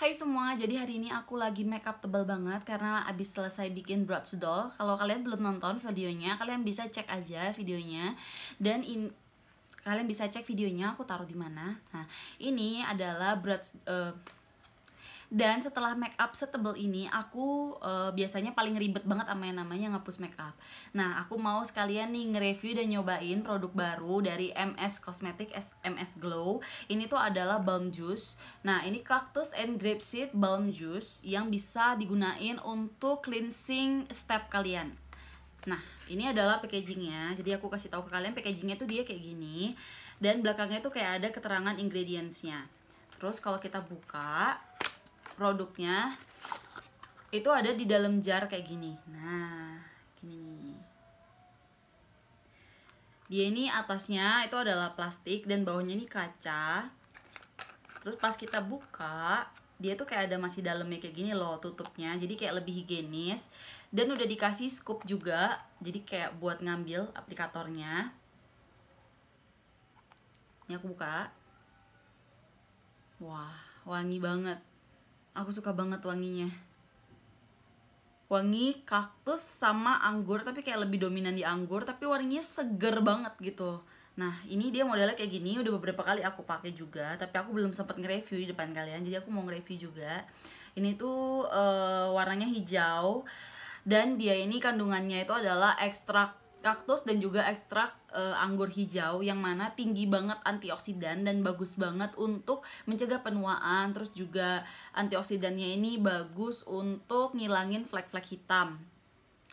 Hai semua, jadi hari ini aku lagi makeup tebal banget karena abis selesai bikin brush doll. Kalau kalian belum nonton videonya, kalian bisa cek aja videonya. Dan in kalian bisa cek videonya aku taruh di mana. Nah, ini adalah brush... Eh, uh, dan setelah make up setebel ini, aku uh, biasanya paling ribet banget sama yang namanya ngapus make up. Nah, aku mau sekalian nih nge-review dan nyobain produk baru dari MS Cosmetic MS Glow. Ini tuh adalah balm juice. Nah, ini cactus and Grape Seed balm juice yang bisa digunain untuk cleansing step kalian. Nah, ini adalah packagingnya. Jadi aku kasih tahu ke kalian packagingnya tuh dia kayak gini dan belakangnya tuh kayak ada keterangan ingredientsnya. Terus kalau kita buka, produknya itu ada di dalam jar kayak gini nah gini nih dia ini atasnya itu adalah plastik dan bawahnya ini kaca terus pas kita buka dia tuh kayak ada masih dalamnya kayak gini loh tutupnya jadi kayak lebih higienis dan udah dikasih scoop juga jadi kayak buat ngambil aplikatornya ini aku buka wah wangi banget Aku suka banget wanginya. Wangi kaktus sama anggur tapi kayak lebih dominan di anggur tapi wanginya seger banget gitu. Nah, ini dia modelnya kayak gini, udah beberapa kali aku pakai juga, tapi aku belum sempet nge-review di depan kalian. Jadi aku mau nge-review juga. Ini tuh uh, warnanya hijau dan dia ini kandungannya itu adalah ekstrak kaktus dan juga ekstrak e, eh, anggur hijau yang mana tinggi banget antioksidan dan bagus banget untuk mencegah penuaan terus juga antioksidannya ini bagus untuk ngilangin flek-flek hitam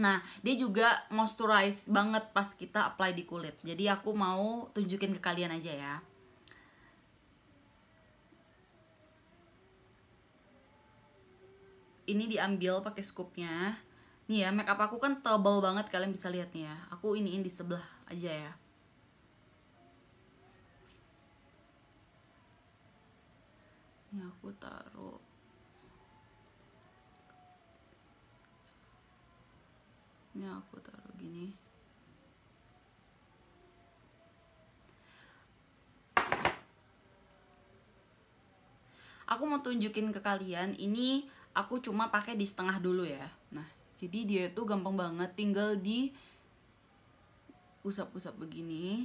Nah, dia juga moisturize banget pas kita apply di kulit. Jadi aku mau tunjukin ke kalian aja ya. Ini diambil pakai scoopnya nih ya make aku kan tebal banget kalian bisa lihat nih ya aku iniin di sebelah aja ya ini aku taruh ini aku taruh gini aku mau tunjukin ke kalian ini aku cuma pakai di setengah dulu ya nah jadi dia itu gampang banget tinggal di usap-usap begini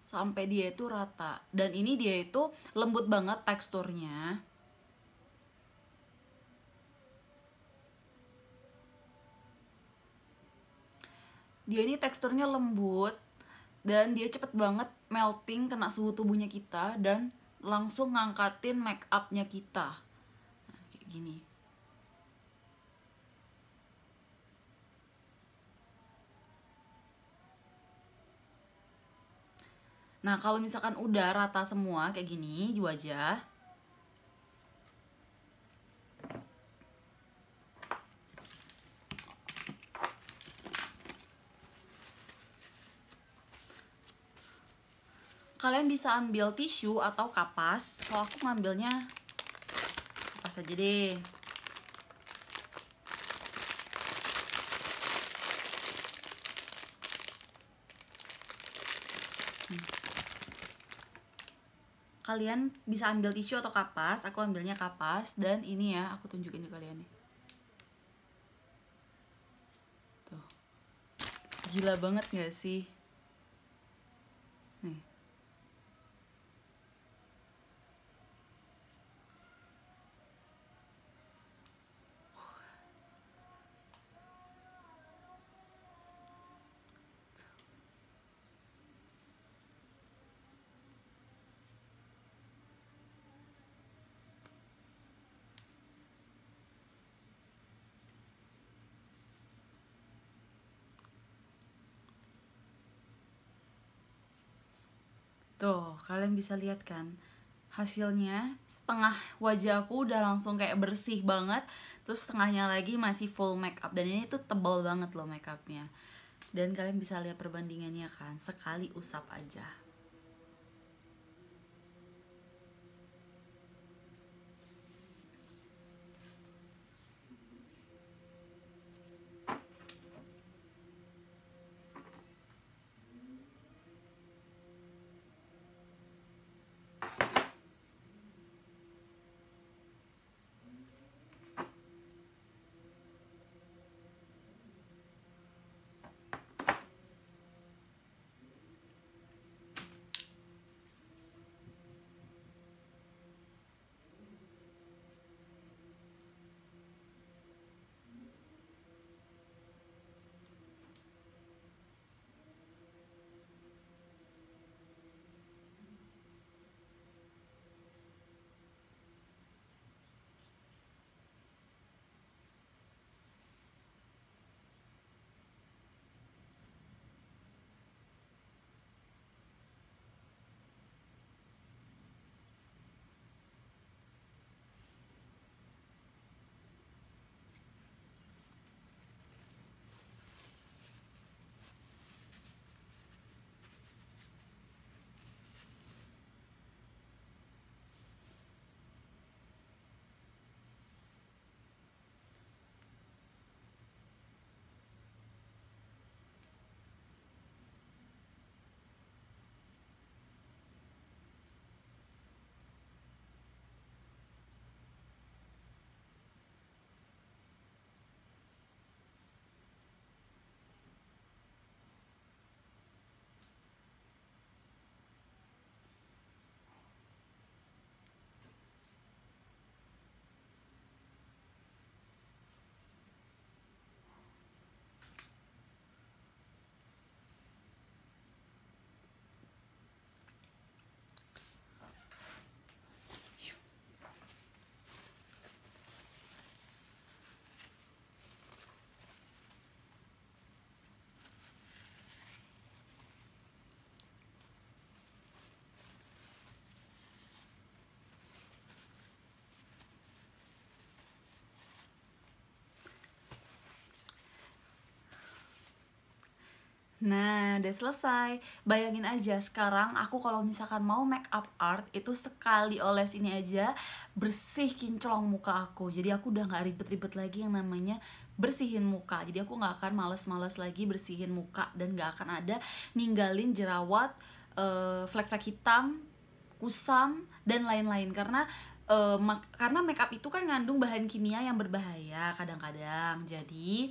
sampai dia itu rata dan ini dia itu lembut banget teksturnya dia ini teksturnya lembut dan dia cepet banget melting kena suhu tubuhnya kita dan langsung ngangkatin make upnya kita nah, kayak gini Nah, kalau misalkan udah rata semua kayak gini di wajah. Kalian bisa ambil tisu atau kapas. Kalau aku ngambilnya kapas aja deh. kalian bisa ambil tisu atau kapas aku ambilnya kapas dan ini ya aku tunjukin ke kalian nih tuh gila banget nggak sih Tuh, kalian bisa lihat kan hasilnya setengah wajah aku udah langsung kayak bersih banget terus setengahnya lagi masih full makeup dan ini tuh tebal banget loh makeupnya dan kalian bisa lihat perbandingannya kan sekali usap aja Nah, udah selesai. Bayangin aja sekarang aku kalau misalkan mau make up art itu sekali oles ini aja bersih kinclong muka aku. Jadi aku udah nggak ribet-ribet lagi yang namanya bersihin muka. Jadi aku nggak akan males-males lagi bersihin muka dan nggak akan ada ninggalin jerawat, eh, flek-flek hitam, kusam dan lain-lain karena uh, karena makeup itu kan ngandung bahan kimia yang berbahaya kadang-kadang. Jadi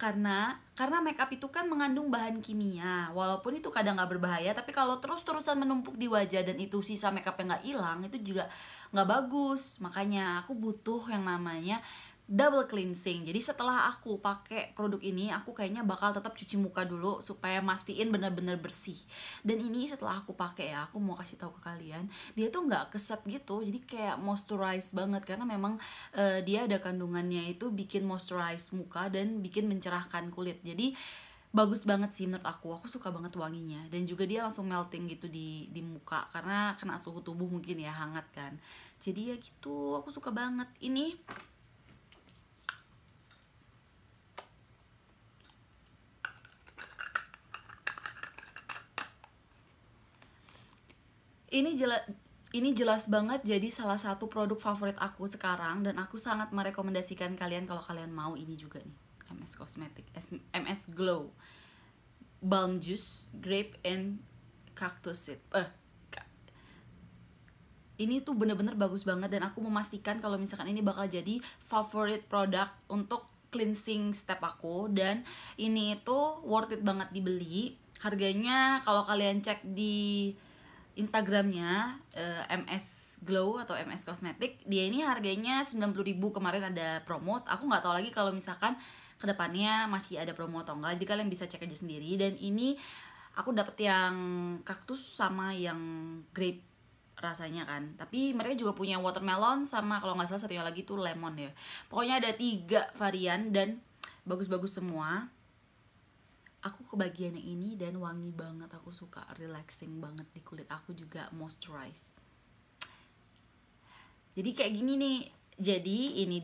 karena karena make up itu kan mengandung bahan kimia walaupun itu kadang nggak berbahaya tapi kalau terus terusan menumpuk di wajah dan itu sisa make up yang nggak hilang itu juga nggak bagus makanya aku butuh yang namanya double cleansing. Jadi setelah aku pakai produk ini, aku kayaknya bakal tetap cuci muka dulu supaya mastiin bener-bener bersih. Dan ini setelah aku pakai ya, aku mau kasih tahu ke kalian, dia tuh nggak keset gitu, jadi kayak moisturize banget karena memang uh, dia ada kandungannya itu bikin moisturize muka dan bikin mencerahkan kulit. Jadi bagus banget sih menurut aku aku suka banget wanginya dan juga dia langsung melting gitu di di muka karena kena suhu tubuh mungkin ya hangat kan jadi ya gitu aku suka banget ini ini jelas ini jelas banget jadi salah satu produk favorit aku sekarang dan aku sangat merekomendasikan kalian kalau kalian mau ini juga nih MS Cosmetic MS Glow Balm Juice Grape and Cactus Seed eh ini tuh bener-bener bagus banget dan aku memastikan kalau misalkan ini bakal jadi favorite produk untuk cleansing step aku dan ini itu worth it banget dibeli harganya kalau kalian cek di Instagramnya uh, eh, MS Glow atau MS Cosmetic dia ini harganya 90.000 kemarin ada promo aku nggak tahu lagi kalau misalkan kedepannya masih ada promo atau enggak jadi kalian bisa cek aja sendiri dan ini aku dapet yang kaktus sama yang grape rasanya kan tapi mereka juga punya watermelon sama kalau nggak salah satunya lagi tuh lemon ya pokoknya ada tiga varian dan bagus-bagus semua aku kebagian yang ini dan wangi banget aku suka relaxing banget di kulit aku juga moisturize jadi kayak gini nih jadi ini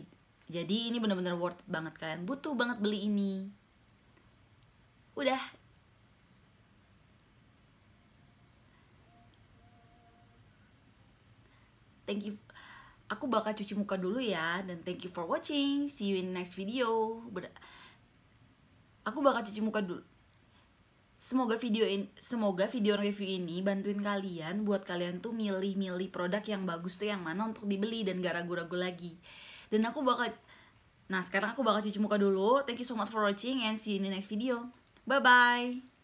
jadi ini bener-bener worth it banget kalian butuh banget beli ini udah thank you aku bakal cuci muka dulu ya dan thank you for watching see you in next video aku bakal cuci muka dulu semoga video in, semoga video review ini bantuin kalian buat kalian tuh milih-milih produk yang bagus tuh yang mana untuk dibeli dan gak ragu-ragu lagi dan aku bakal nah sekarang aku bakal cuci muka dulu thank you so much for watching and see you in the next video bye bye